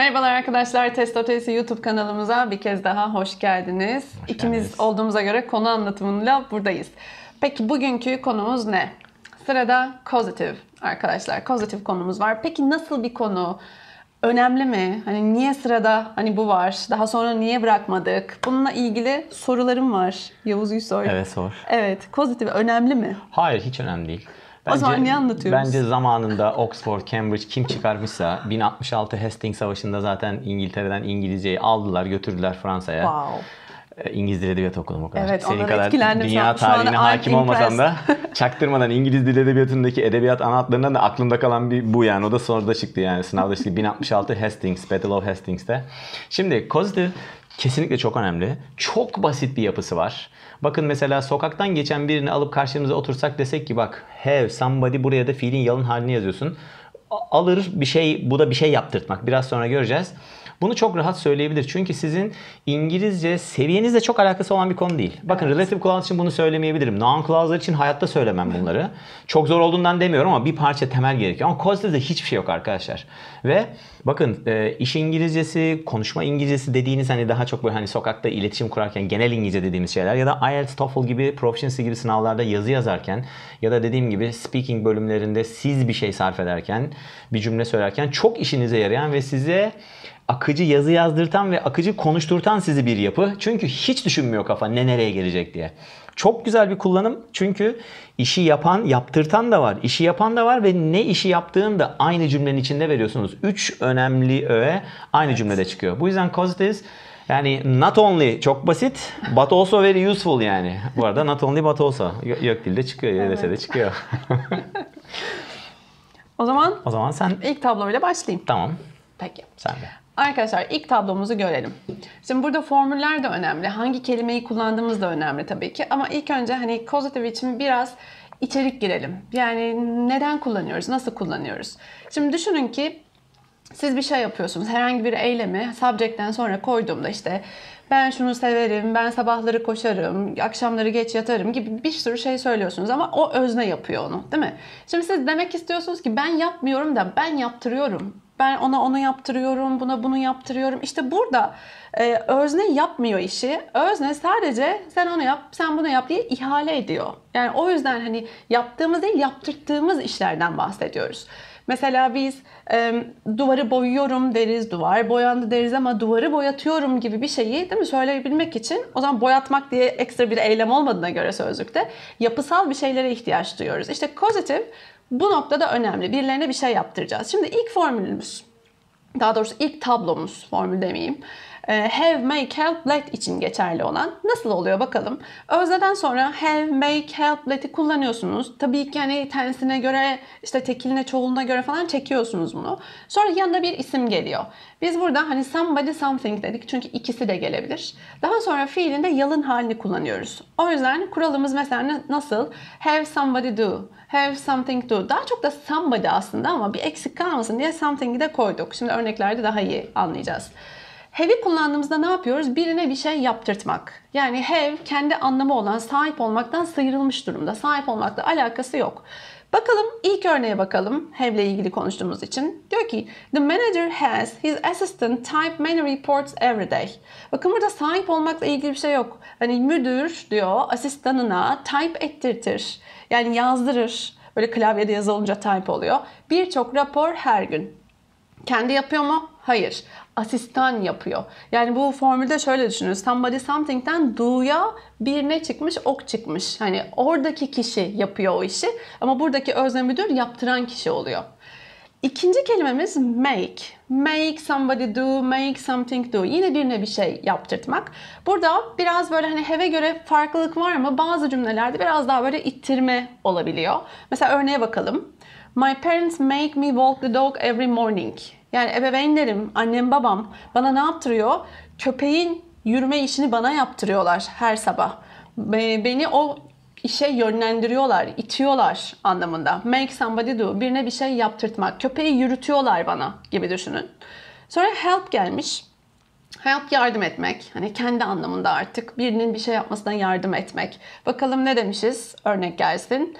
Merhabalar arkadaşlar, Test Otesi YouTube kanalımıza bir kez daha hoş geldiniz. Hoş İkimiz olduğumuza göre konu anlatımıyla buradayız. Peki bugünkü konumuz ne? Sırada Kozatif arkadaşlar. Kozatif konumuz var. Peki nasıl bir konu? Önemli mi? Hani niye sırada hani bu var? Daha sonra niye bırakmadık? Bununla ilgili sorularım var. Yavuz sor. Evet sor. Evet. Kozatif önemli mi? Hayır hiç önemli değil. Bence, o zaman niye anlatıyoruz? Bence zamanında Oxford, Cambridge kim çıkarmışsa 1066 Hastings Savaşı'nda zaten İngiltere'den İngilizceyi aldılar götürdüler Fransa'ya. Wow. E, İngiliz Dil Edebiyatı okudum o kadar. Evet, Senin kadar dünya tarihine hakim olmasam da çaktırmadan İngiliz Dil Edebiyatı'ndaki edebiyat ana hatlarından da aklımda kalan bir bu yani. O da sonunda çıktı yani sınavda işte 1066 Hastings, Battle of Hastings'te. Şimdi Cosette kesinlikle çok önemli. Çok basit bir yapısı var. Bakın mesela sokaktan geçen birini alıp karşımıza otursak desek ki bak have somebody buraya da fiilin yalın halini yazıyorsun. Alır bir şey bu da bir şey yaptırtmak. Biraz sonra göreceğiz. Bunu çok rahat söyleyebilir. Çünkü sizin İngilizce seviyenizle çok alakası olan bir konu değil. Bakın evet. relative clause için bunu söylemeyebilirim. Noun clause'lar için hayatta söylemem bunları. çok zor olduğundan demiyorum ama bir parça temel gerekiyor. Ama cause'da hiçbir şey yok arkadaşlar. Ve bakın e, iş İngilizcesi, konuşma İngilizcesi dediğiniz hani daha çok böyle hani sokakta iletişim kurarken genel İngilizce dediğimiz şeyler ya da IELTS, TOEFL gibi proficiency gibi sınavlarda yazı yazarken ya da dediğim gibi speaking bölümlerinde siz bir şey sarf ederken, bir cümle söylerken çok işinize yarayan ve size akıcı yazı yazdırtan ve akıcı konuşturtan sizi bir yapı. Çünkü hiç düşünmüyor kafa ne nereye gelecek diye. Çok güzel bir kullanım çünkü işi yapan, yaptırtan da var. işi yapan da var ve ne işi yaptığını da aynı cümlenin içinde veriyorsunuz. Üç önemli öğe aynı evet. cümlede çıkıyor. Bu yüzden causative yani not only çok basit but also very useful yani. Bu arada not only but also. Yok dilde çıkıyor, YDS'de evet. çıkıyor. o zaman O zaman sen ilk tablo ile başlayayım. Tamam. Peki. Sen de. Arkadaşlar ilk tablomuzu görelim. Şimdi burada formüller de önemli. Hangi kelimeyi kullandığımız da önemli tabii ki. Ama ilk önce hani causative için biraz içerik girelim. Yani neden kullanıyoruz, nasıl kullanıyoruz? Şimdi düşünün ki siz bir şey yapıyorsunuz. Herhangi bir eylemi subject'ten sonra koyduğumda işte ben şunu severim, ben sabahları koşarım, akşamları geç yatarım gibi bir sürü şey söylüyorsunuz ama o özne yapıyor onu değil mi? Şimdi siz demek istiyorsunuz ki ben yapmıyorum da ben yaptırıyorum. Ben ona onu yaptırıyorum, buna bunu yaptırıyorum. İşte burada e, özne yapmıyor işi. Özne sadece sen onu yap, sen bunu yap diye ihale ediyor. Yani o yüzden hani yaptığımız değil, yaptırttığımız işlerden bahsediyoruz. Mesela biz e, duvarı boyuyorum deriz, duvar boyandı deriz ama duvarı boyatıyorum gibi bir şeyi değil mi söyleyebilmek için o zaman boyatmak diye ekstra bir eylem olmadığına göre sözlükte yapısal bir şeylere ihtiyaç duyuyoruz. İşte kozitif bu noktada önemli. Birilerine bir şey yaptıracağız. Şimdi ilk formülümüz, daha doğrusu ilk tablomuz, formül demeyeyim. Ee, have, make, help, let için geçerli olan. Nasıl oluyor bakalım. Özleden sonra have, make, help, let'i kullanıyorsunuz. Tabii ki hani tensine göre, işte tekiline, çoğuluna göre falan çekiyorsunuz bunu. Sonra yanında bir isim geliyor. Biz burada hani somebody, something dedik çünkü ikisi de gelebilir. Daha sonra fiilinde yalın halini kullanıyoruz. O yüzden kuralımız mesela nasıl? Have somebody do, have something do. Daha çok da somebody aslında ama bir eksik kalmasın diye something'i de koyduk. Şimdi örneklerde daha iyi anlayacağız. Have'i kullandığımızda ne yapıyoruz? Birine bir şey yaptırtmak. Yani have kendi anlamı olan sahip olmaktan sıyrılmış durumda. Sahip olmakla alakası yok. Bakalım ilk örneğe bakalım have ile ilgili konuştuğumuz için. Diyor ki the manager has his assistant type many reports every day. Bakın burada sahip olmakla ilgili bir şey yok. Hani müdür diyor asistanına type ettirtir. Yani yazdırır. Böyle klavyede yazılınca type oluyor. Birçok rapor her gün. Kendi yapıyor mu? Hayır asistan yapıyor. Yani bu formülde şöyle düşünürüz. Somebody something'den do'ya bir ne çıkmış? Ok çıkmış. Hani oradaki kişi yapıyor o işi ama buradaki özne müdür yaptıran kişi oluyor. İkinci kelimemiz make. Make somebody do, make something do. Yine birine bir şey yaptırtmak. Burada biraz böyle hani heve göre farklılık var mı? Bazı cümlelerde biraz daha böyle ittirme olabiliyor. Mesela örneğe bakalım. My parents make me walk the dog every morning. Yani ebeveynlerim, annem babam bana ne yaptırıyor? Köpeğin yürüme işini bana yaptırıyorlar her sabah. Beni o işe yönlendiriyorlar, itiyorlar anlamında. Make somebody do, birine bir şey yaptırtmak. Köpeği yürütüyorlar bana gibi düşünün. Sonra help gelmiş. Help yardım etmek. Hani kendi anlamında artık birinin bir şey yapmasına yardım etmek. Bakalım ne demişiz? Örnek gelsin.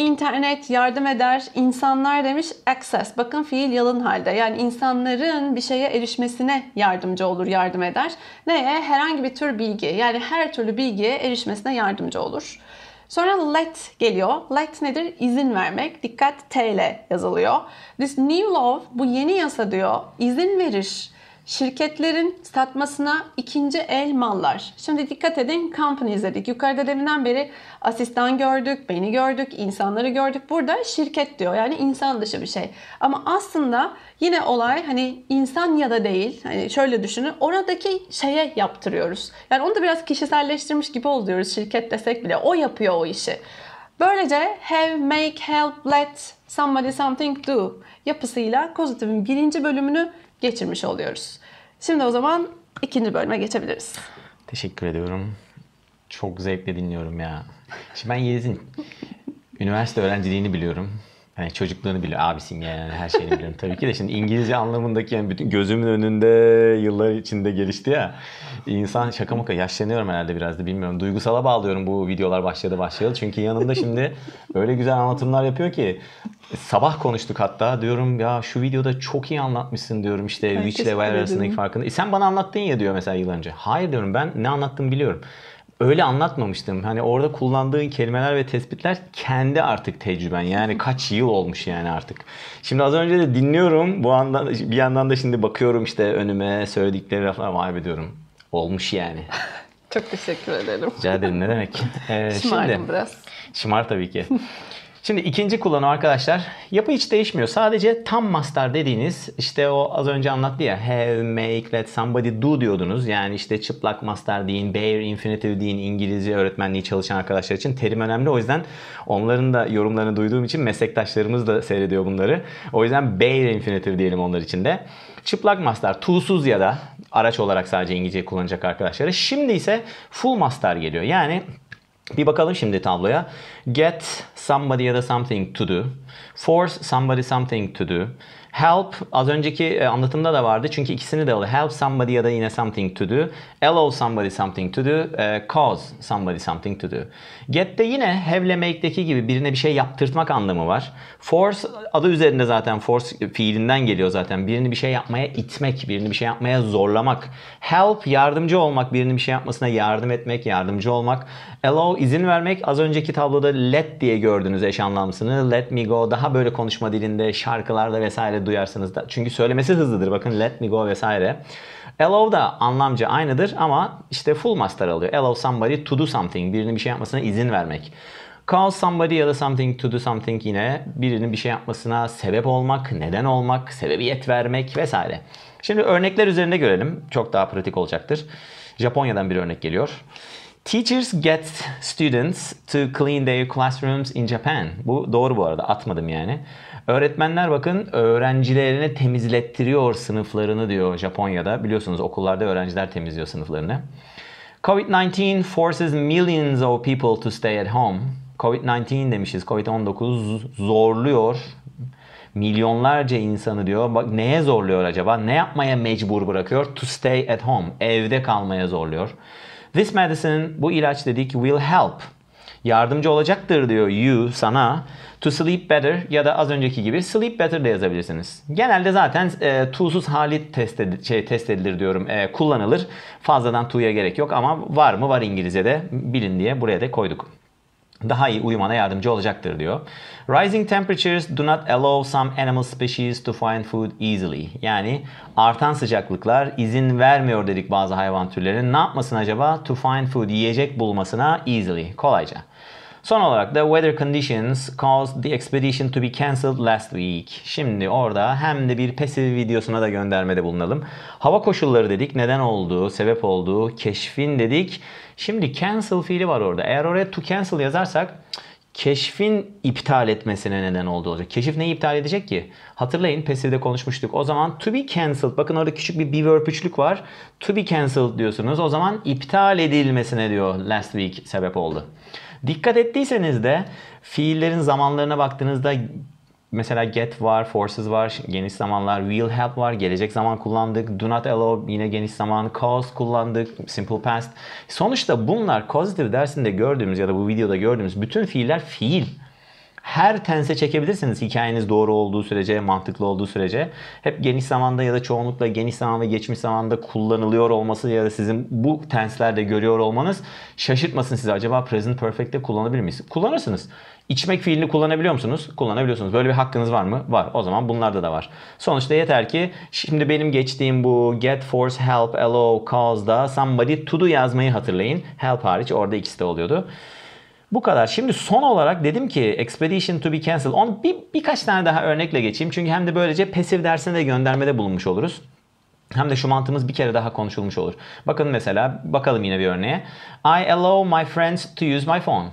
İnternet yardım eder, insanlar demiş access. Bakın fiil yalın halde. Yani insanların bir şeye erişmesine yardımcı olur, yardım eder. Neye? Herhangi bir tür bilgi. Yani her türlü bilgiye erişmesine yardımcı olur. Sonra let geliyor. Let nedir? İzin vermek. Dikkat T ile yazılıyor. This new law bu yeni yasa diyor. izin verir şirketlerin satmasına ikinci el mallar. Şimdi dikkat edin company izledik. Yukarıda deminden beri asistan gördük, beni gördük, insanları gördük. Burada şirket diyor yani insan dışı bir şey. Ama aslında yine olay hani insan ya da değil. Hani şöyle düşünün oradaki şeye yaptırıyoruz. Yani onu da biraz kişiselleştirmiş gibi oluyoruz şirket desek bile. O yapıyor o işi. Böylece have, make, help, let Somebody Something Do yapısıyla kozatifin birinci bölümünü geçirmiş oluyoruz. Şimdi o zaman ikinci bölüme geçebiliriz. Teşekkür ediyorum. Çok zevkle dinliyorum ya. Şimdi ben Yeliz'in üniversite öğrenciliğini biliyorum. Yani çocukluğunu biliyorum. Abisiyim yani her şeyini biliyorum tabii ki de. Şimdi İngilizce anlamındaki yani bütün gözümün önünde yıllar içinde gelişti ya. İnsan şaka maka yaşlanıyorum herhalde biraz da bilmiyorum. Duygusala bağlıyorum bu videolar başladı başlayalı. Çünkü yanımda şimdi öyle güzel anlatımlar yapıyor ki. Sabah konuştuk hatta diyorum ya şu videoda çok iyi anlatmışsın diyorum işte Herkes Witch ile Wire arasındaki farkını. E sen bana anlattın ya diyor mesela yıl önce. Hayır diyorum ben ne anlattım biliyorum öyle anlatmamıştım. Hani orada kullandığın kelimeler ve tespitler kendi artık tecrüben. Yani kaç yıl olmuş yani artık. Şimdi az önce de dinliyorum. Bu anda bir yandan da şimdi bakıyorum işte önüme söyledikleri laflar vay be diyorum. Olmuş yani. Çok teşekkür ederim. Rica ederim ne demek. Ee, Şımardım şimdi, biraz. Şımar tabii ki. Şimdi ikinci kullanım arkadaşlar. Yapı hiç değişmiyor. Sadece tam master dediğiniz işte o az önce anlattı ya have, make, let somebody do diyordunuz. Yani işte çıplak master deyin, bare infinitive deyin İngilizce öğretmenliği çalışan arkadaşlar için terim önemli. O yüzden onların da yorumlarını duyduğum için meslektaşlarımız da seyrediyor bunları. O yüzden bare infinitive diyelim onlar için de. Çıplak master, to'suz ya da araç olarak sadece İngilizce kullanacak arkadaşlara Şimdi ise full master geliyor. Yani bir bakalım şimdi tabloya. Get somebody ya da something to do. Force somebody something to do. Help az önceki e, anlatımda da vardı çünkü ikisini de alı. Help somebody ya da yine something to do. Allow somebody something to do. E, cause somebody something to do. Get de yine have'le make'deki gibi birine bir şey yaptırtmak anlamı var. Force adı üzerinde zaten force fiilinden geliyor zaten. Birini bir şey yapmaya itmek, birini bir şey yapmaya zorlamak. Help yardımcı olmak, birinin bir şey yapmasına yardım etmek, yardımcı olmak. Allow izin vermek. Az önceki tabloda let diye gördünüz eş anlamsını. Let me go daha böyle konuşma dilinde şarkılarda vesaire duyarsınız. Da. Çünkü söylemesi hızlıdır. Bakın let me go vesaire. Allow da anlamca aynıdır ama işte full master alıyor. Allow somebody to do something. Birinin bir şey yapmasına izin vermek. Cause somebody ya da something to do something yine birinin bir şey yapmasına sebep olmak, neden olmak, sebebiyet vermek vesaire. Şimdi örnekler üzerinde görelim. Çok daha pratik olacaktır. Japonya'dan bir örnek geliyor. Teachers get students to clean their classrooms in Japan. Bu doğru bu arada atmadım yani. Öğretmenler bakın öğrencilerine temizlettiriyor sınıflarını diyor Japonya'da. Biliyorsunuz okullarda öğrenciler temizliyor sınıflarını. COVID-19 forces millions of people to stay at home. Covid-19 demişiz. Covid-19 zorluyor milyonlarca insanı diyor. Bak neye zorluyor acaba? Ne yapmaya mecbur bırakıyor? To stay at home. Evde kalmaya zorluyor. This medicine bu ilaç dedik will help. Yardımcı olacaktır diyor you sana to sleep better ya da az önceki gibi sleep better de yazabilirsiniz. Genelde zaten e, to'suz hali test, ed- şey, test edilir diyorum e, kullanılır. Fazladan to'ya gerek yok ama var mı var İngilizce'de bilin diye buraya da koyduk daha iyi uyumana yardımcı olacaktır diyor. Rising temperatures do not allow some animal species to find food easily. Yani artan sıcaklıklar izin vermiyor dedik bazı hayvan türlerinin. Ne yapmasın acaba? To find food yiyecek bulmasına easily. Kolayca. Son olarak the weather conditions caused the expedition to be cancelled last week. Şimdi orada hem de bir passive videosuna da göndermede bulunalım. Hava koşulları dedik. Neden olduğu, sebep olduğu, keşfin dedik. Şimdi cancel fiili var orada. Eğer oraya to cancel yazarsak keşfin iptal etmesine neden oldu olacak. Keşif neyi iptal edecek ki? Hatırlayın pasifde konuşmuştuk. O zaman to be cancelled. Bakın orada küçük bir be verb üçlük var. To be cancelled diyorsunuz. O zaman iptal edilmesine diyor last week sebep oldu. Dikkat ettiyseniz de fiillerin zamanlarına baktığınızda mesela get var, forces var, geniş zamanlar, will help var, gelecek zaman kullandık, do not allow yine geniş zaman, cause kullandık, simple past. Sonuçta bunlar causative dersinde gördüğümüz ya da bu videoda gördüğümüz bütün fiiller fiil her tense çekebilirsiniz hikayeniz doğru olduğu sürece, mantıklı olduğu sürece. Hep geniş zamanda ya da çoğunlukla geniş zaman ve geçmiş zamanda kullanılıyor olması ya da sizin bu tenslerde görüyor olmanız şaşırtmasın sizi. Acaba present perfect'te kullanabilir miyiz? Kullanırsınız. İçmek fiilini kullanabiliyor musunuz? Kullanabiliyorsunuz. Böyle bir hakkınız var mı? Var. O zaman bunlarda da var. Sonuçta yeter ki şimdi benim geçtiğim bu get, force, help, allow, cause'da somebody to do yazmayı hatırlayın. Help hariç orada ikisi de oluyordu. Bu kadar. Şimdi son olarak dedim ki Expedition to be cancelled. On bir, birkaç tane daha örnekle geçeyim. Çünkü hem de böylece pasif dersine de göndermede bulunmuş oluruz. Hem de şu mantığımız bir kere daha konuşulmuş olur. Bakın mesela bakalım yine bir örneğe. I allow my friends to use my phone.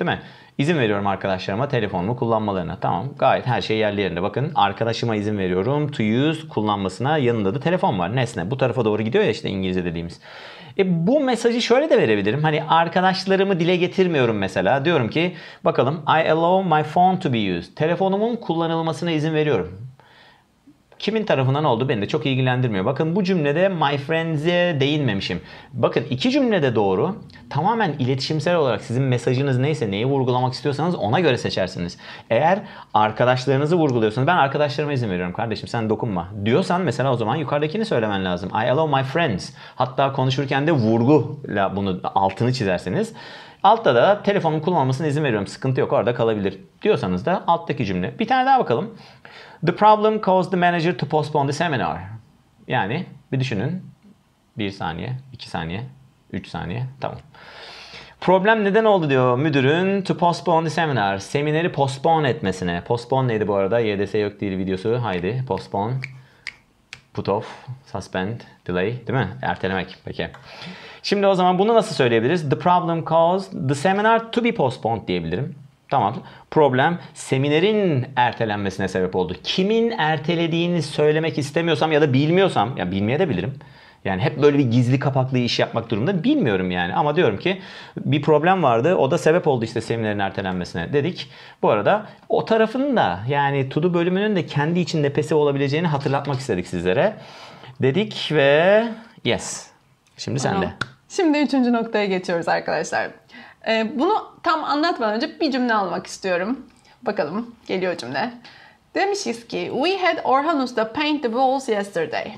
Değil mi? İzin veriyorum arkadaşlarıma telefonumu kullanmalarına. Tamam gayet her şey yerli yerinde. Bakın arkadaşıma izin veriyorum to use kullanmasına yanında da telefon var. Nesne bu tarafa doğru gidiyor ya işte İngilizce dediğimiz. E, bu mesajı şöyle de verebilirim. Hani arkadaşlarımı dile getirmiyorum mesela. Diyorum ki bakalım I allow my phone to be used. Telefonumun kullanılmasına izin veriyorum. Kimin tarafından oldu beni de çok ilgilendirmiyor. Bakın bu cümlede my friends'e değinmemişim. Bakın iki cümlede doğru. Tamamen iletişimsel olarak sizin mesajınız neyse neyi vurgulamak istiyorsanız ona göre seçersiniz. Eğer arkadaşlarınızı vurguluyorsanız ben arkadaşlarıma izin veriyorum kardeşim sen dokunma diyorsan mesela o zaman yukarıdakini söylemen lazım. I allow my friends. Hatta konuşurken de vurguyla bunu altını çizerseniz Altta da telefonun kullanılmasına izin veriyorum. Sıkıntı yok orada kalabilir diyorsanız da alttaki cümle. Bir tane daha bakalım. The problem caused the manager to postpone the seminar. Yani bir düşünün. Bir saniye, iki saniye, üç saniye. Tamam. Problem neden oldu diyor müdürün to postpone the seminar. Semineri postpone etmesine. Postpone neydi bu arada? YDS yok değil videosu. Haydi postpone. Put off, suspend, delay değil mi? Ertelemek. Peki. Şimdi o zaman bunu nasıl söyleyebiliriz? The problem caused the seminar to be postponed diyebilirim. Tamam. Problem seminerin ertelenmesine sebep oldu. Kimin ertelediğini söylemek istemiyorsam ya da bilmiyorsam, ya bilmeye de bilirim. Yani hep böyle bir gizli kapaklı iş yapmak durumunda bilmiyorum yani. Ama diyorum ki bir problem vardı. O da sebep oldu işte seminerin ertelenmesine dedik. Bu arada o tarafın da yani Tudu bölümünün de kendi içinde pesi olabileceğini hatırlatmak istedik sizlere. Dedik ve yes. Şimdi tamam. sende. Şimdi üçüncü noktaya geçiyoruz arkadaşlar. Ee, bunu tam anlatmadan önce bir cümle almak istiyorum. Bakalım geliyor cümle. Demişiz ki we had Orhanus da paint the walls yesterday.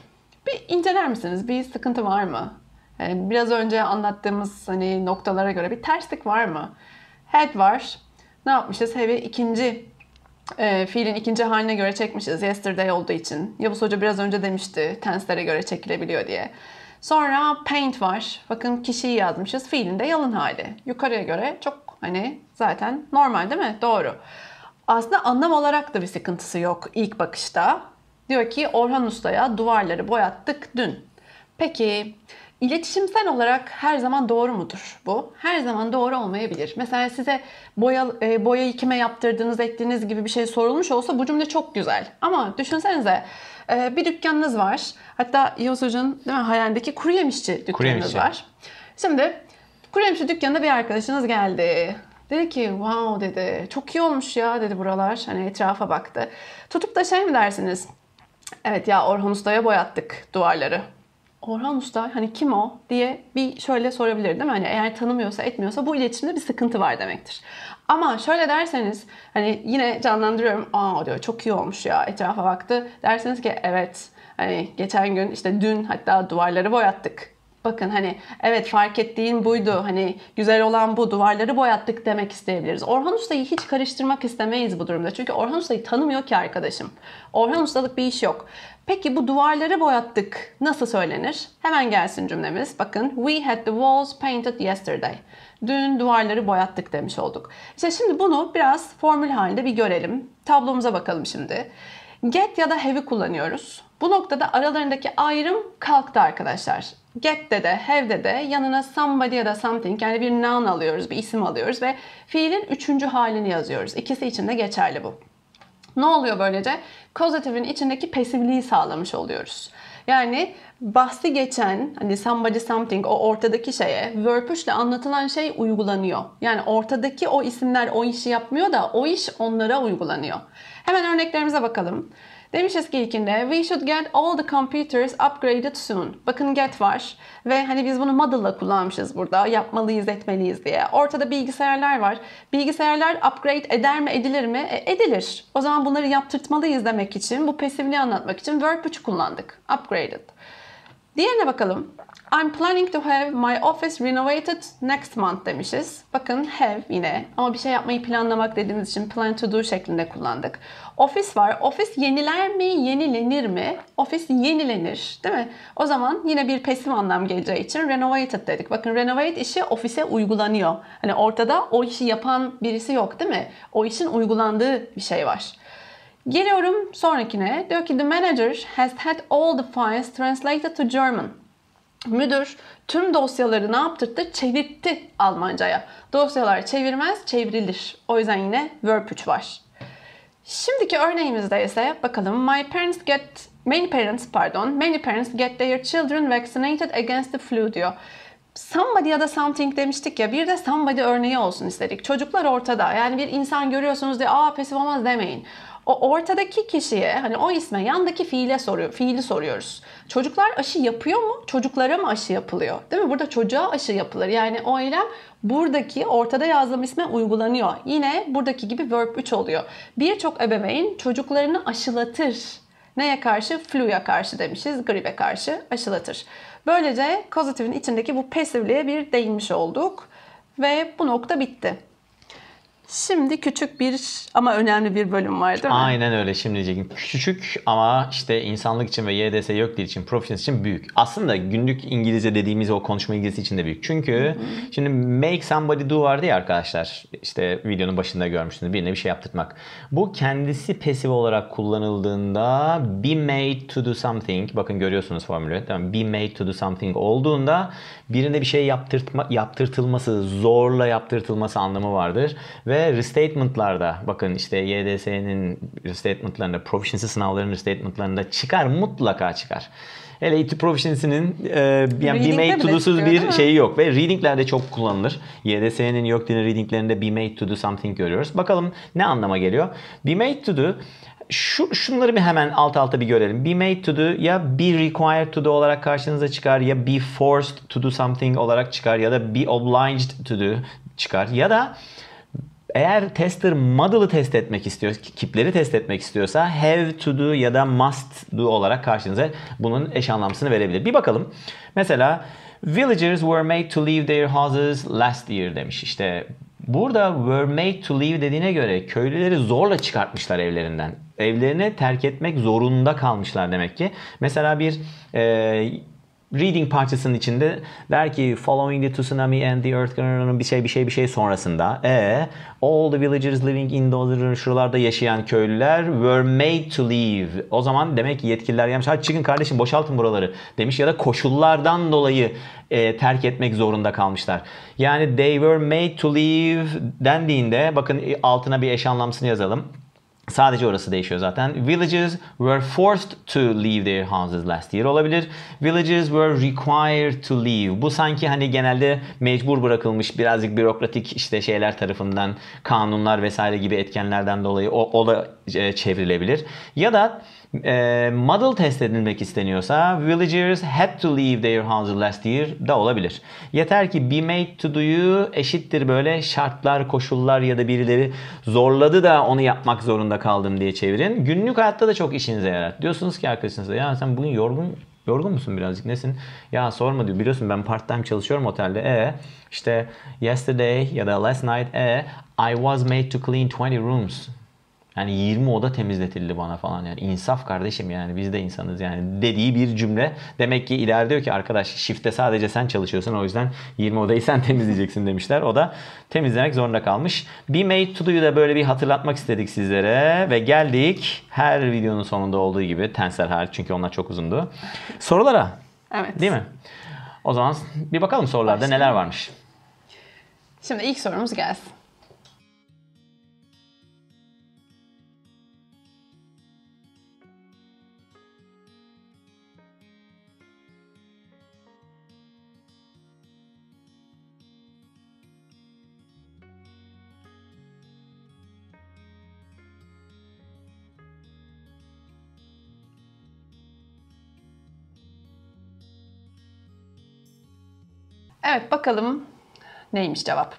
Bir inceler misiniz? Bir sıkıntı var mı? Yani ee, biraz önce anlattığımız hani noktalara göre bir terslik var mı? Had var. Ne yapmışız? Have'i ikinci e, fiilin ikinci haline göre çekmişiz yesterday olduğu için. Ya bu Hoca biraz önce demişti tenslere göre çekilebiliyor diye. Sonra paint var. Bakın kişiyi yazmışız. Fiilin yalın hali. Yukarıya göre çok hani zaten normal değil mi? Doğru. Aslında anlam olarak da bir sıkıntısı yok ilk bakışta. Diyor ki Orhan Usta'ya duvarları boyattık dün. Peki İletişimsel olarak her zaman doğru mudur bu? Her zaman doğru olmayabilir. Mesela size boya, e, boyayı kime yaptırdınız, ettiğiniz gibi bir şey sorulmuş olsa bu cümle çok güzel. Ama düşünsenize ee, bir dükkanınız var. Hatta Yavuz Hoca'nın değil mi, hayalindeki kuru yemişçi dükkanınız kuru var. Şimdi kuru yemişçi dükkanına bir arkadaşınız geldi. Dedi ki wow dedi çok iyi olmuş ya dedi buralar. Hani etrafa baktı. Tutup da şey mi dersiniz? Evet ya Orhan Usta'ya boyattık duvarları. Orhan Usta hani kim o diye bir şöyle sorabilir değil mi? Hani eğer tanımıyorsa etmiyorsa bu iletişimde bir sıkıntı var demektir. Ama şöyle derseniz hani yine canlandırıyorum. Aa diyor çok iyi olmuş ya etrafa baktı. Derseniz ki evet Hani geçen gün işte dün hatta duvarları boyattık. Bakın hani evet fark ettiğin buydu. Hani güzel olan bu. Duvarları boyattık demek isteyebiliriz. Orhan Usta'yı hiç karıştırmak istemeyiz bu durumda. Çünkü Orhan Usta'yı tanımıyor ki arkadaşım. Orhan Usta'lık bir iş yok. Peki bu duvarları boyattık nasıl söylenir? Hemen gelsin cümlemiz. Bakın we had the walls painted yesterday. Dün duvarları boyattık demiş olduk. İşte şimdi bunu biraz formül halinde bir görelim. Tablomuza bakalım şimdi. Get ya da have'i kullanıyoruz. Bu noktada aralarındaki ayrım kalktı arkadaşlar get'te de have'de de yanına somebody ya da something yani bir noun alıyoruz, bir isim alıyoruz ve fiilin üçüncü halini yazıyoruz. İkisi için de geçerli bu. Ne oluyor böylece? Causativin içindeki pasifliği sağlamış oluyoruz. Yani bahsi geçen hani somebody something o ortadaki şeye verb anlatılan şey uygulanıyor. Yani ortadaki o isimler o işi yapmıyor da o iş onlara uygulanıyor. Hemen örneklerimize bakalım. Demişiz ki ilkinde we should get all the computers upgraded soon. Bakın get var ve hani biz bunu model'la kullanmışız burada. Yapmalıyız, etmeliyiz diye. Ortada bilgisayarlar var. Bilgisayarlar upgrade eder mi, edilir mi? E, edilir. O zaman bunları yaptırtmalıyız demek için, bu pasifliği anlatmak için verb 3'ü kullandık. Upgraded. Diğerine bakalım. I'm planning to have my office renovated next month demişiz. Bakın have yine ama bir şey yapmayı planlamak dediğimiz için plan to do şeklinde kullandık. Ofis var. Ofis yeniler mi, yenilenir mi? Ofis yenilenir, değil mi? O zaman yine bir pesim anlam geleceği için renovated dedik. Bakın renovate işi ofise uygulanıyor. Hani ortada o işi yapan birisi yok, değil mi? O işin uygulandığı bir şey var. Geliyorum sonrakine. Diyor ki the manager has had all the files translated to German müdür tüm dosyaları ne yaptırdı? Çevirtti Almancaya. Dosyalar çevirmez, çevrilir. O yüzden yine verb 3 var. Şimdiki örneğimizde ise bakalım my parents get many parents pardon many parents get their children vaccinated against the flu diyor. Somebody ya da something demiştik ya bir de somebody örneği olsun istedik. Çocuklar ortada yani bir insan görüyorsunuz diye aa pasif olmaz demeyin. O ortadaki kişiye hani o isme yandaki fiile soruyor, fiili soruyoruz. Çocuklar aşı yapıyor mu? Çocuklara mı aşı yapılıyor? Değil mi? Burada çocuğa aşı yapılır. Yani o eylem buradaki ortada yazdığım isme uygulanıyor. Yine buradaki gibi verb 3 oluyor. Birçok ebeveyn çocuklarını aşılatır. Neye karşı? Flu'ya karşı demişiz. Gribe karşı aşılatır. Böylece kozatifin içindeki bu pasifliğe bir değinmiş olduk. Ve bu nokta bitti. Şimdi küçük bir ama önemli bir bölüm var değil mi? Aynen öyle şimdi diyeceğim. Küçük ama işte insanlık için ve YDS yok dil için, profesyonel için büyük. Aslında günlük İngilizce dediğimiz o konuşma İngilizcesi için de büyük. Çünkü Hı-hı. şimdi make somebody do vardı ya arkadaşlar. İşte videonun başında görmüştünüz. Birine bir şey yaptırmak. Bu kendisi pasif olarak kullanıldığında be made to do something. Bakın görüyorsunuz formülü. Tamam, be made to do something olduğunda birine bir şey yaptırtma, yaptırtılması, zorla yaptırtılması anlamı vardır. Ve restatement'larda bakın işte YDS'nin restatement'larında, proficiency sınavlarının restatement'larında çıkar mutlaka çıkar. Hele IT e Proficiency'nin e, yani be made to do'suz bir şeyi yok ve readinglerde çok kullanılır. YDS'nin yok dinin readinglerinde be made to do something görüyoruz. Bakalım ne anlama geliyor? Be made to do şu şunları bir hemen alt alta bir görelim. Be made to do ya be required to do olarak karşınıza çıkar ya be forced to do something olarak çıkar ya da be obliged to do çıkar ya da eğer tester model'ı test etmek istiyor, kipleri test etmek istiyorsa have to do ya da must do olarak karşınıza bunun eş anlamsını verebilir. Bir bakalım. Mesela villagers were made to leave their houses last year demiş. İşte Burada were made to leave dediğine göre köylüleri zorla çıkartmışlar evlerinden evlerini terk etmek zorunda kalmışlar demek ki. Mesela bir e, reading parçasının içinde der ki following the tsunami and the earthquake bir şey bir şey bir şey sonrasında e all the villagers living in those şuralarda yaşayan köylüler were made to leave. O zaman demek ki yetkililer gelmiş. Hadi çıkın kardeşim boşaltın buraları demiş ya da koşullardan dolayı e, terk etmek zorunda kalmışlar. Yani they were made to leave dendiğinde bakın altına bir eş anlamsını yazalım Sadece orası değişiyor zaten. Villages were forced to leave their houses last year olabilir. Villages were required to leave. Bu sanki hani genelde mecbur bırakılmış birazcık bürokratik işte şeyler tarafından kanunlar vesaire gibi etkenlerden dolayı o, o da e, çevrilebilir. Ya da e, model test edilmek isteniyorsa villagers had to leave their house last year da olabilir. Yeter ki be made to do'yu eşittir böyle şartlar, koşullar ya da birileri zorladı da onu yapmak zorunda kaldım diye çevirin. Günlük hayatta da çok işinize yarar. Diyorsunuz ki arkadaşınıza ya sen bugün yorgun Yorgun musun birazcık nesin? Ya sorma diyor. Biliyorsun ben part time çalışıyorum otelde. E işte yesterday ya da last night e I was made to clean 20 rooms. Yani 20 oda temizletildi bana falan yani insaf kardeşim yani biz de insanız yani dediği bir cümle. Demek ki ileride diyor ki arkadaş shiftte sadece sen çalışıyorsun o yüzden 20 odayı sen temizleyeceksin demişler. O da temizlemek zorunda kalmış. Bir Made To Do'yu da böyle bir hatırlatmak istedik sizlere ve geldik her videonun sonunda olduğu gibi tensel hariç çünkü onlar çok uzundu. Sorulara. Evet. Değil mi? O zaman bir bakalım sorularda Başka. neler varmış. Şimdi ilk sorumuz gelsin. Evet bakalım neymiş cevap.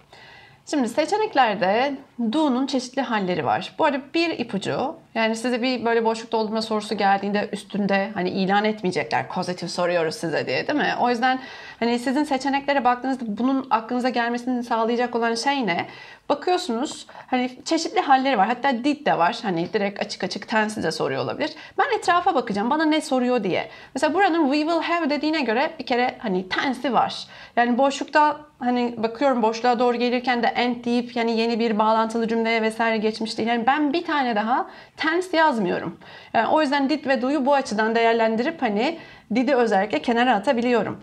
Şimdi seçeneklerde do'nun çeşitli halleri var. Bu arada bir ipucu yani size bir böyle boşluk doldurma sorusu geldiğinde üstünde hani ilan etmeyecekler. pozitif soruyoruz size diye değil mi? O yüzden hani sizin seçeneklere baktığınızda bunun aklınıza gelmesini sağlayacak olan şey ne? Bakıyorsunuz hani çeşitli halleri var. Hatta did de var. Hani direkt açık açık ten size soruyor olabilir. Ben etrafa bakacağım. Bana ne soruyor diye. Mesela buranın we will have dediğine göre bir kere hani tensi var. Yani boşlukta hani bakıyorum boşluğa doğru gelirken de end deyip yani yeni bir bağlantılı cümleye vesaire geçmiş değil. Yani ben bir tane daha ten hence yazmıyorum. Yani ee, o yüzden did ve do'yu bu açıdan değerlendirip hani did'i özellikle kenara atabiliyorum.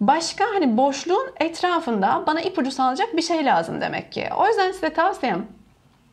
Başka hani boşluğun etrafında bana ipucu sağlayacak bir şey lazım demek ki. O yüzden size tavsiyem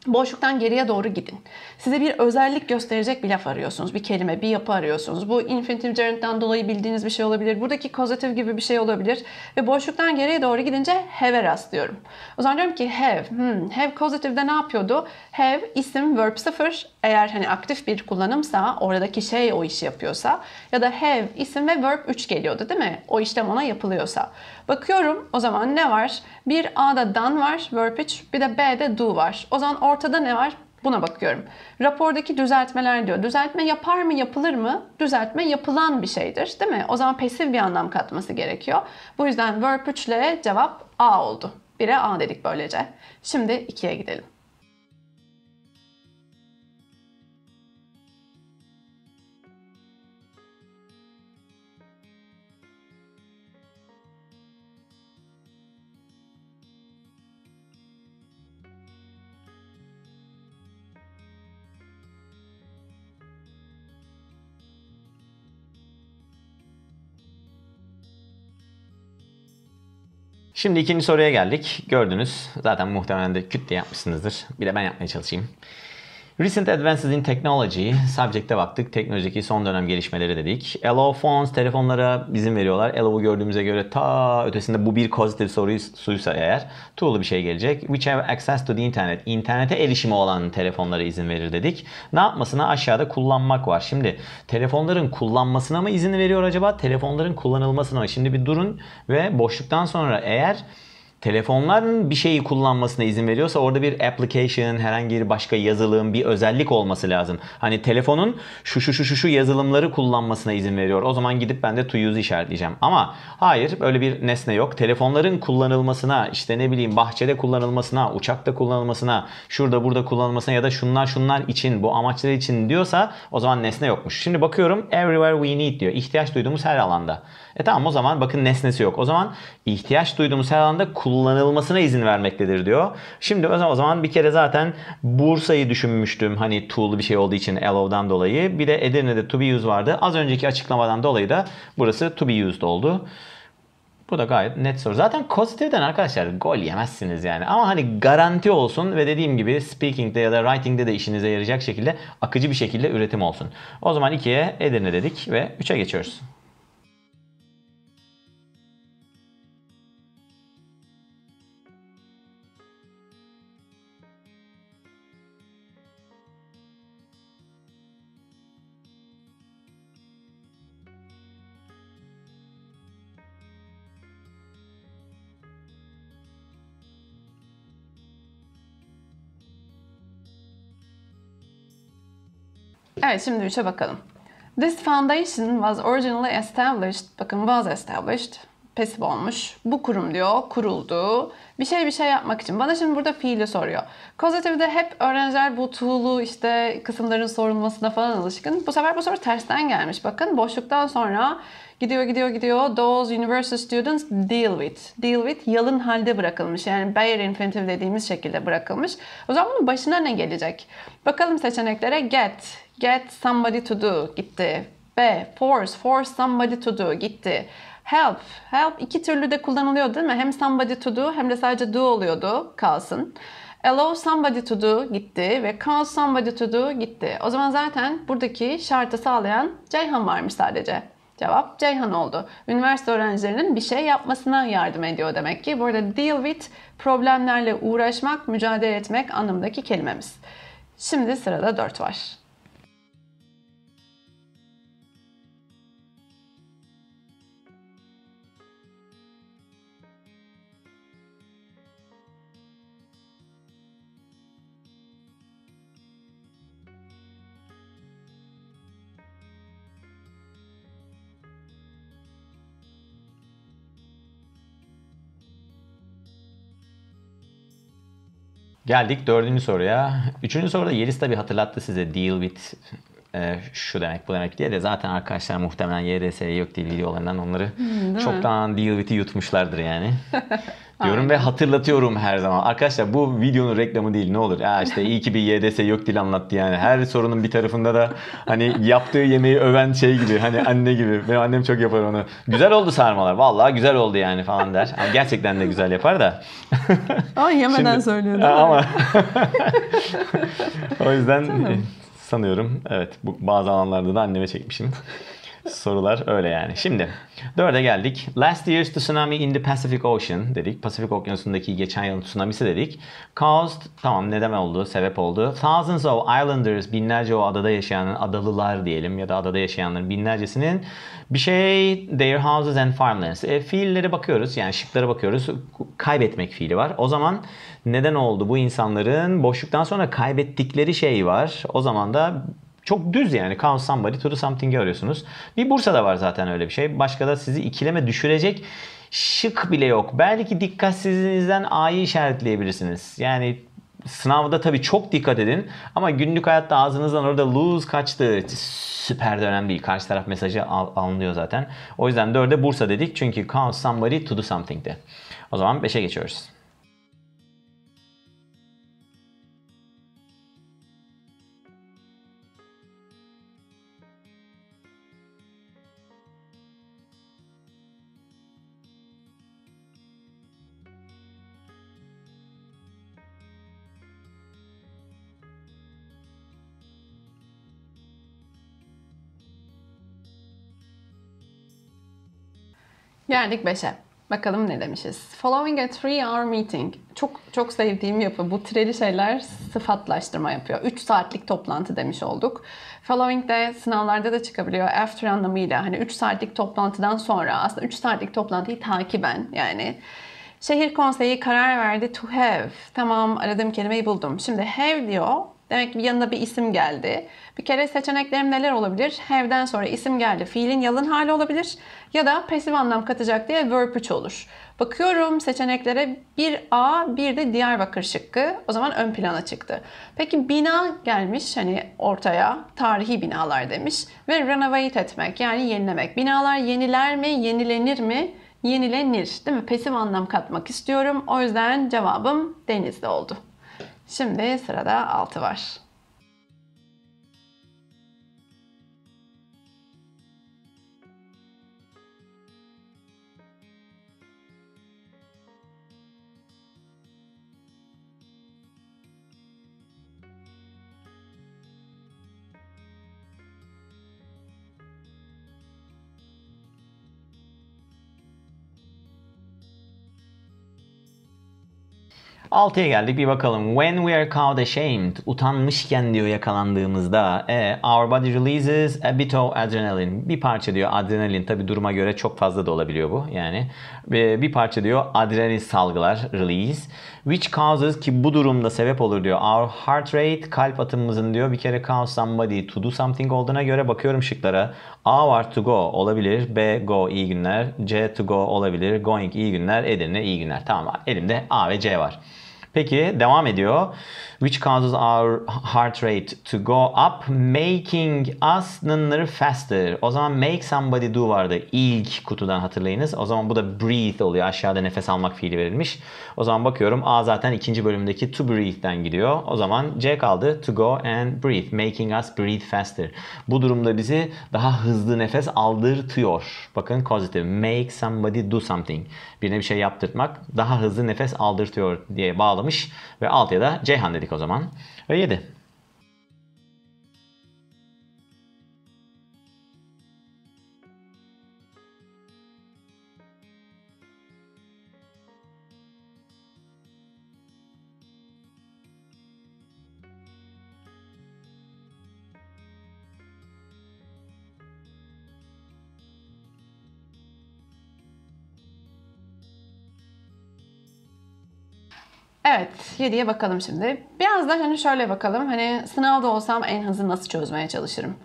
Boşluktan geriye doğru gidin. Size bir özellik gösterecek bir laf arıyorsunuz. Bir kelime, bir yapı arıyorsunuz. Bu infinitive gerund'dan dolayı bildiğiniz bir şey olabilir. Buradaki kozatif gibi bir şey olabilir. Ve boşluktan geriye doğru gidince have'e rastlıyorum. O zaman diyorum ki have. Hmm, have kozative'de ne yapıyordu? Have isim verb sıfır. eğer hani aktif bir kullanımsa oradaki şey o işi yapıyorsa ya da have isim ve verb 3 geliyordu değil mi? O işlem ona yapılıyorsa. Bakıyorum o zaman ne var? Bir A'da done var verb 3 bir de B'de do var. O zaman or ortada ne var? Buna bakıyorum. Rapordaki düzeltmeler diyor. Düzeltme yapar mı yapılır mı? Düzeltme yapılan bir şeydir değil mi? O zaman pasif bir anlam katması gerekiyor. Bu yüzden verb 3 ile cevap A oldu. 1'e A dedik böylece. Şimdi 2'ye gidelim. Şimdi ikinci soruya geldik. Gördünüz. Zaten muhtemelen de küt diye yapmışsınızdır. Bir de ben yapmaya çalışayım. Recent Advances in Technology subject'e baktık. Teknolojideki son dönem gelişmeleri dedik. Allow phones telefonlara izin veriyorlar. Allow'u gördüğümüze göre ta ötesinde bu bir pozitif suysa eğer tuğlu bir şey gelecek. Which have access to the internet. İnternete erişimi olan telefonlara izin verir dedik. Ne yapmasına? Aşağıda kullanmak var. Şimdi telefonların kullanmasına mı izin veriyor acaba? Telefonların kullanılmasına mı? Şimdi bir durun ve boşluktan sonra eğer telefonların bir şeyi kullanmasına izin veriyorsa orada bir application, herhangi bir başka yazılım, bir özellik olması lazım. Hani telefonun şu şu şu şu, şu yazılımları kullanmasına izin veriyor. O zaman gidip ben de to use işaretleyeceğim. Ama hayır böyle bir nesne yok. Telefonların kullanılmasına, işte ne bileyim bahçede kullanılmasına, uçakta kullanılmasına, şurada burada kullanılmasına ya da şunlar şunlar için, bu amaçlar için diyorsa o zaman nesne yokmuş. Şimdi bakıyorum everywhere we need diyor. İhtiyaç duyduğumuz her alanda. E tamam o zaman bakın nesnesi yok. O zaman ihtiyaç duyduğumuz her alanda kullanılmasına izin vermektedir diyor. Şimdi o zaman o zaman bir kere zaten Bursa'yı düşünmüştüm. Hani tool bir şey olduğu için allow'dan dolayı. Bir de Edirne'de to be used vardı. Az önceki açıklamadan dolayı da burası to be used oldu. Bu da gayet net soru. Zaten Kozitive'den arkadaşlar gol yemezsiniz yani. Ama hani garanti olsun ve dediğim gibi speaking'de ya da writing'de de işinize yarayacak şekilde akıcı bir şekilde üretim olsun. O zaman 2'ye Edirne dedik ve 3'e geçiyoruz. Evet şimdi 3'e bakalım. This foundation was originally established, bakın was established, pasif olmuş. Bu kurum diyor kuruldu. Bir şey bir şey yapmak için. Bana şimdi burada fiili soruyor. Kozatif'de hep öğrenciler bu tuğlu işte kısımların sorulmasına falan alışkın. Bu sefer bu soru tersten gelmiş. Bakın boşluktan sonra gidiyor gidiyor gidiyor. Those university students deal with. Deal with yalın halde bırakılmış. Yani bare infinitive dediğimiz şekilde bırakılmış. O zaman bunun başına ne gelecek? Bakalım seçeneklere get. Get somebody to do gitti. B. Force. Force somebody to do gitti. Help. Help iki türlü de kullanılıyor değil mi? Hem somebody to do hem de sadece do oluyordu kalsın. Allow somebody to do gitti ve cause somebody to do gitti. O zaman zaten buradaki şartı sağlayan Ceyhan varmış sadece. Cevap Ceyhan oldu. Üniversite öğrencilerinin bir şey yapmasına yardım ediyor demek ki. Burada deal with problemlerle uğraşmak, mücadele etmek anlamındaki kelimemiz. Şimdi sırada 4 var. Geldik dördüncü soruya. Üçüncü soruda Yeliz tabi hatırlattı size deal with e, şu demek bu demek diye de zaten arkadaşlar muhtemelen YDS yok değil videolarından onları Hı, hmm, çoktan mi? deal with'i yutmuşlardır yani. diyorum ve hatırlatıyorum her zaman. Arkadaşlar bu videonun reklamı değil ne olur. Ya işte iyi ki bir YDS yok dil anlattı yani. Her sorunun bir tarafında da hani yaptığı yemeği öven şey gibi hani anne gibi. Benim annem çok yapar onu. Güzel oldu sarmalar. Vallahi güzel oldu yani falan der. Yani gerçekten de güzel yapar da. Ama yemeden Şimdi, söylüyor. Ama o yüzden Canım. Sanıyorum evet bu bazı alanlarda da anneme çekmişim. Sorular öyle yani. Şimdi dörde geldik. Last year's tsunami in the Pacific Ocean dedik. Pasifik Okyanusu'ndaki geçen yılın tsunamisi dedik. Caused tamam neden oldu, sebep oldu. Thousands of islanders binlerce o adada yaşayan adalılar diyelim ya da adada yaşayanların binlercesinin bir şey their houses and farmlands. E, fiillere bakıyoruz yani şıklara bakıyoruz. Kaybetmek fiili var. O zaman neden oldu bu insanların boşluktan sonra kaybettikleri şey var. O zaman da çok düz yani. Count somebody to do something'i arıyorsunuz. Bir Bursa'da var zaten öyle bir şey. Başka da sizi ikileme düşürecek şık bile yok. Belki dikkatsizliğinizden A'yı işaretleyebilirsiniz. Yani sınavda tabii çok dikkat edin. Ama günlük hayatta ağzınızdan orada lose kaçtı. Süper de önemli değil. Karşı taraf mesajı al, alınıyor zaten. O yüzden 4'e Bursa dedik. Çünkü count somebody to do something'di. O zaman 5'e geçiyoruz. Yerdik 5'e. Bakalım ne demişiz. Following a three hour meeting. Çok çok sevdiğim yapı. Bu treli şeyler sıfatlaştırma yapıyor. 3 saatlik toplantı demiş olduk. Following de sınavlarda da çıkabiliyor. After anlamıyla hani 3 saatlik toplantıdan sonra aslında 3 saatlik toplantıyı takiben yani Şehir konseyi karar verdi to have. Tamam aradığım kelimeyi buldum. Şimdi have diyor Demek ki yanına bir isim geldi. Bir kere seçeneklerim neler olabilir? Have'den sonra isim geldi. Fiilin yalın hali olabilir. Ya da pasif anlam katacak diye verb 3 olur. Bakıyorum seçeneklere bir A bir de Diyarbakır şıkkı. O zaman ön plana çıktı. Peki bina gelmiş hani ortaya tarihi binalar demiş. Ve renovate etmek yani yenilemek. Binalar yeniler mi yenilenir mi? Yenilenir değil mi? Pasif anlam katmak istiyorum. O yüzden cevabım denizli oldu. Şimdi sırada 6 var. 6'ya geldik bir bakalım. When we are caught ashamed, utanmışken diyor yakalandığımızda e, our body releases a bit of adrenaline. Bir parça diyor adrenalin tabi duruma göre çok fazla da olabiliyor bu yani. E, bir parça diyor adrenalin salgılar release. Which causes ki bu durumda sebep olur diyor. Our heart rate kalp atımımızın diyor bir kere cause somebody to do something olduğuna göre bakıyorum şıklara. A var to go olabilir. B go iyi günler. C to go olabilir. Going iyi günler. Edirne iyi günler. Tamam elimde A ve C var. Peki devam ediyor. Which causes our heart rate to go up making us nınları faster. O zaman make somebody do vardı ilk kutudan hatırlayınız. O zaman bu da breathe oluyor. Aşağıda nefes almak fiili verilmiş. O zaman bakıyorum A zaten ikinci bölümdeki to breathe'den gidiyor. O zaman C kaldı to go and breathe. Making us breathe faster. Bu durumda bizi daha hızlı nefes aldırtıyor. Bakın causative. Make somebody do something. Birine bir şey yaptırtmak daha hızlı nefes aldırtıyor diye bağlı sağlamış. Ve 6'ya da Ceyhan dedik o zaman. Ve 7. Evet 7'ye bakalım şimdi. Biraz da hani şöyle bakalım. Hani sınavda olsam en hızlı nasıl çözmeye çalışırım?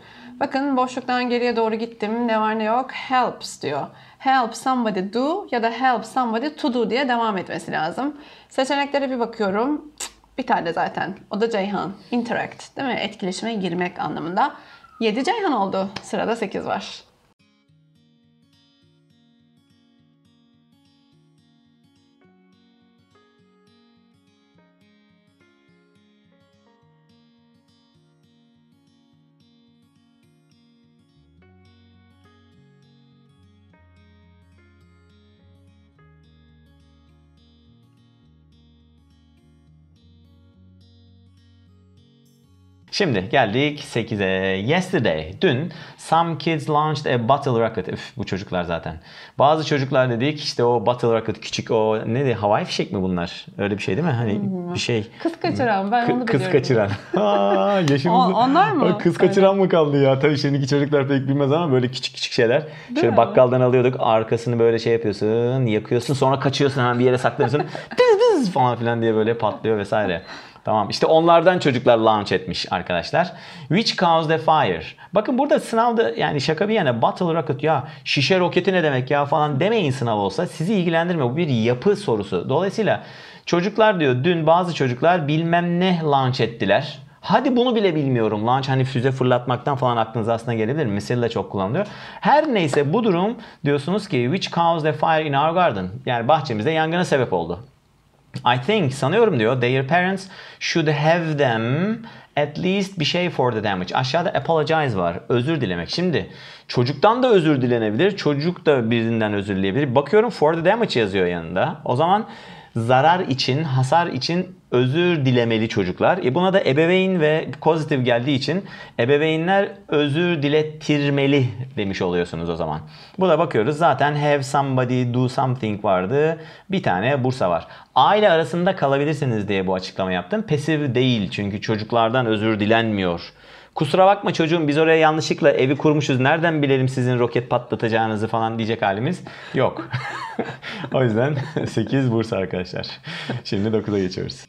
Bakın boşluktan geriye doğru gittim. Ne var ne yok. Helps diyor. Help somebody do ya da help somebody to do diye devam etmesi lazım. Seçeneklere bir bakıyorum. Bir tane zaten. O da Ceyhan. Interact değil mi? Etkileşime girmek anlamında. 7 Ceyhan oldu. Sırada 8 var. Şimdi geldik 8'e. Yesterday, dün some kids launched a bottle rocket. Üf, bu çocuklar zaten. Bazı çocuklar dedik işte o bottle rocket küçük o ne de havai fişek mi bunlar? Öyle bir şey değil mi? Hani bir şey. Kız kaçıran ben onu biliyorum. Kız kaçıran. Aa, yaşımızda. Onlar mı? Kız hani- kaçıran mı kaldı ya? Tabii şimdiki çocuklar pek bilmez ama böyle küçük küçük şeyler. Değil Şöyle mi? bakkaldan alıyorduk. Arkasını böyle şey yapıyorsun, yakıyorsun. Sonra kaçıyorsun hemen bir yere saklıyorsun. dız dız falan filan diye böyle patlıyor vesaire. Tamam işte onlardan çocuklar launch etmiş arkadaşlar. Which caused the fire? Bakın burada sınavda yani şaka bir yana battle rocket ya şişe roketi ne demek ya falan demeyin sınav olsa. Sizi ilgilendirmiyor. Bu bir yapı sorusu. Dolayısıyla çocuklar diyor dün bazı çocuklar bilmem ne launch ettiler. Hadi bunu bile bilmiyorum. Launch hani füze fırlatmaktan falan aklınıza aslında gelebilir. Misal de çok kullanılıyor. Her neyse bu durum diyorsunuz ki which caused the fire in our garden? Yani bahçemizde yangına sebep oldu. I think sanıyorum diyor their parents should have them at least bir şey for the damage. Aşağıda apologize var. Özür dilemek. Şimdi çocuktan da özür dilenebilir. Çocuk da birinden özür dileyebilir. Bakıyorum for the damage yazıyor yanında. O zaman zarar için, hasar için özür dilemeli çocuklar. E buna da ebeveyn ve pozitif geldiği için ebeveynler özür dilettirmeli demiş oluyorsunuz o zaman. Bu da bakıyoruz zaten have somebody do something vardı. Bir tane Bursa var. Aile arasında kalabilirsiniz diye bu açıklama yaptım. Pasif değil çünkü çocuklardan özür dilenmiyor Kusura bakma çocuğum biz oraya yanlışlıkla evi kurmuşuz. Nereden bilelim sizin roket patlatacağınızı falan diyecek halimiz yok. o yüzden 8 Bursa arkadaşlar. Şimdi 9'a geçiyoruz.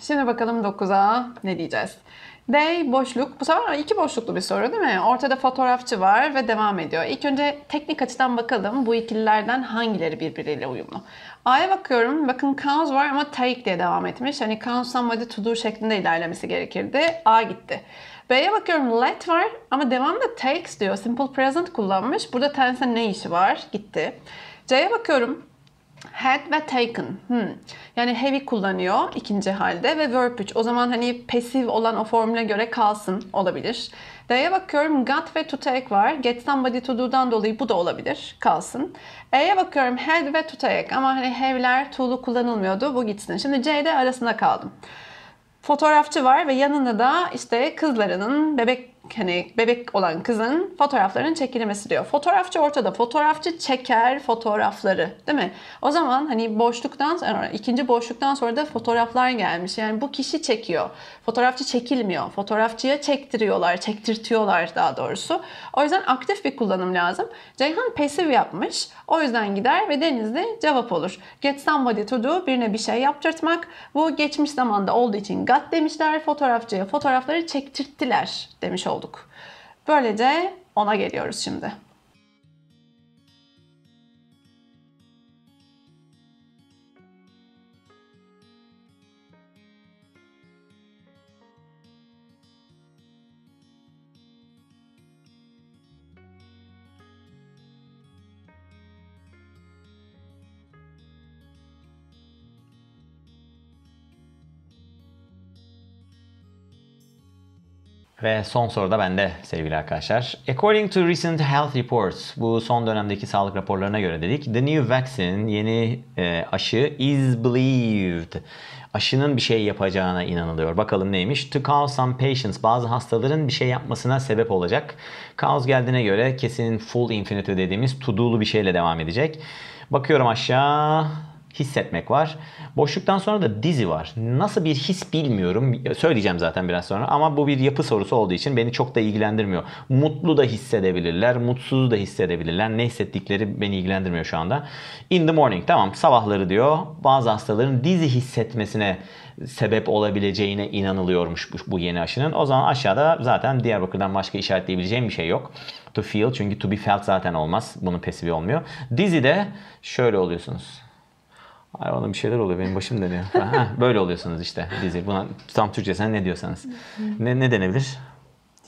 Şimdi bakalım 9'a ne diyeceğiz? Day boşluk. Bu sefer iki boşluklu bir soru değil mi? Ortada fotoğrafçı var ve devam ediyor. İlk önce teknik açıdan bakalım bu ikililerden hangileri birbiriyle uyumlu. A'ya bakıyorum. Bakın counts var ama take diye devam etmiş. Hani counts somebody to do şeklinde ilerlemesi gerekirdi. A gitti. B'ye bakıyorum let var ama devamlı takes diyor. Simple present kullanmış. Burada tense'e ne işi var? Gitti. C'ye bakıyorum. Had ve taken. Hmm. Yani have'i kullanıyor ikinci halde ve verb 3. O zaman hani pasif olan o formüle göre kalsın olabilir. D'ye bakıyorum got ve to take var. Get somebody to do'dan dolayı bu da olabilir. Kalsın. E'ye bakıyorum had ve to take ama hani have'ler to'lu kullanılmıyordu. Bu gitsin. Şimdi C'de arasında kaldım. Fotoğrafçı var ve yanında da işte kızlarının bebek hani bebek olan kızın fotoğraflarının çekilmesi diyor. Fotoğrafçı ortada. Fotoğrafçı çeker fotoğrafları değil mi? O zaman hani boşluktan sonra ikinci boşluktan sonra da fotoğraflar gelmiş. Yani bu kişi çekiyor. Fotoğrafçı çekilmiyor. Fotoğrafçıya çektiriyorlar, çektirtiyorlar daha doğrusu. O yüzden aktif bir kullanım lazım. Ceyhan pasif yapmış. O yüzden gider ve denizde cevap olur. Get somebody to do birine bir şey yaptırtmak. Bu geçmiş zamanda olduğu için got demişler. Fotoğrafçıya fotoğrafları çektirttiler demiş oldu olduk. de ona geliyoruz şimdi. Ve son soruda da bende sevgili arkadaşlar. According to recent health reports, bu son dönemdeki sağlık raporlarına göre dedik. The new vaccine, yeni e, aşı is believed. Aşının bir şey yapacağına inanılıyor. Bakalım neymiş? To cause some patients, bazı hastaların bir şey yapmasına sebep olacak. Cause geldiğine göre kesin full infinitive dediğimiz to do'lu bir şeyle devam edecek. Bakıyorum aşağı hissetmek var. Boşluktan sonra da dizi var. Nasıl bir his bilmiyorum. Söyleyeceğim zaten biraz sonra ama bu bir yapı sorusu olduğu için beni çok da ilgilendirmiyor. Mutlu da hissedebilirler, mutsuz da hissedebilirler. Ne hissettikleri beni ilgilendirmiyor şu anda. In the morning tamam sabahları diyor. Bazı hastaların dizi hissetmesine sebep olabileceğine inanılıyormuş bu yeni aşının. O zaman aşağıda zaten Diyarbakır'dan başka işaretleyebileceğim bir şey yok. To feel çünkü to be felt zaten olmaz. Bunun pasifi olmuyor. dizi de şöyle oluyorsunuz. Hayvana bir şeyler oluyor benim başım dönüyor. ha, böyle oluyorsunuz işte dizi. Buna tam Türkçe sen ne diyorsanız. ne, ne denebilir?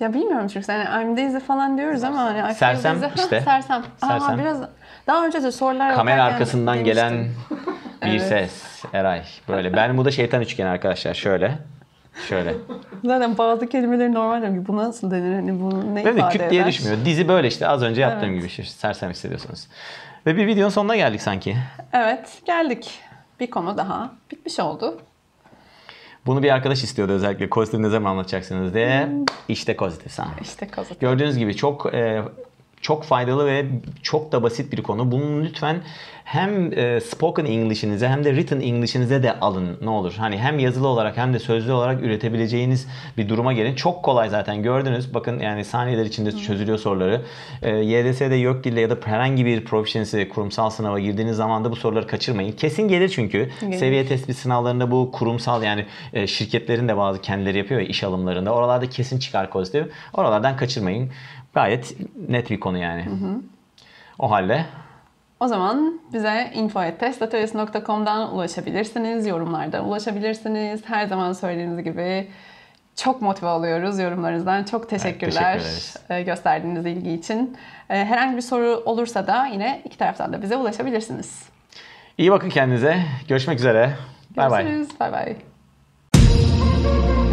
Ya bilmiyorum çünkü hani I'm Daisy falan diyoruz ama hani sersem feel işte. sersem. sersem. biraz daha önce de sorular Kamera arkasından gelen bir evet. ses Eray. Böyle ben bu da şeytan üçgeni arkadaşlar şöyle. Şöyle. Zaten bazı kelimeleri normal diyorum ki bu nasıl denir? Hani bu ne Değil ifade mi? Küt diye düşmüyor. Dizi böyle işte az önce yaptığım evet. gibi şey. sersem hissediyorsunuz. Ve bir videonun sonuna geldik sanki. Evet geldik. Bir konu daha bitmiş oldu. Bunu bir arkadaş istiyordu özellikle. Kozitifi ne zaman anlatacaksınız diye. Hmm. İşte kozitifi sana. İşte kozitifi. Gördüğünüz gibi çok e, çok faydalı ve çok da basit bir konu. Bunu lütfen hem e, spoken English'inize hem de written English'inize de alın ne olur. Hani hem yazılı olarak hem de sözlü olarak üretebileceğiniz bir duruma gelin. Çok kolay zaten gördünüz. Bakın yani saniyeler içinde çözülüyor soruları. E, YDS'de yok dille ya da herhangi bir proficiency kurumsal sınava girdiğiniz zaman da bu soruları kaçırmayın. Kesin gelir çünkü. Gelir. Seviye tespit sınavlarında bu kurumsal yani e, şirketlerin de bazı kendileri yapıyor ya iş alımlarında. Oralarda kesin çıkar pozitif. Oralardan kaçırmayın. Gayet net bir konu yani. Hı hı. O halde o zaman bize info.testatörisi.com'dan ulaşabilirsiniz, yorumlarda ulaşabilirsiniz. Her zaman söylediğiniz gibi çok motive oluyoruz yorumlarınızdan. Çok teşekkürler evet, teşekkür e, gösterdiğiniz ilgi için. E, herhangi bir soru olursa da yine iki taraftan da bize ulaşabilirsiniz. İyi bakın kendinize. Görüşmek üzere. Bay bay. Bay bay.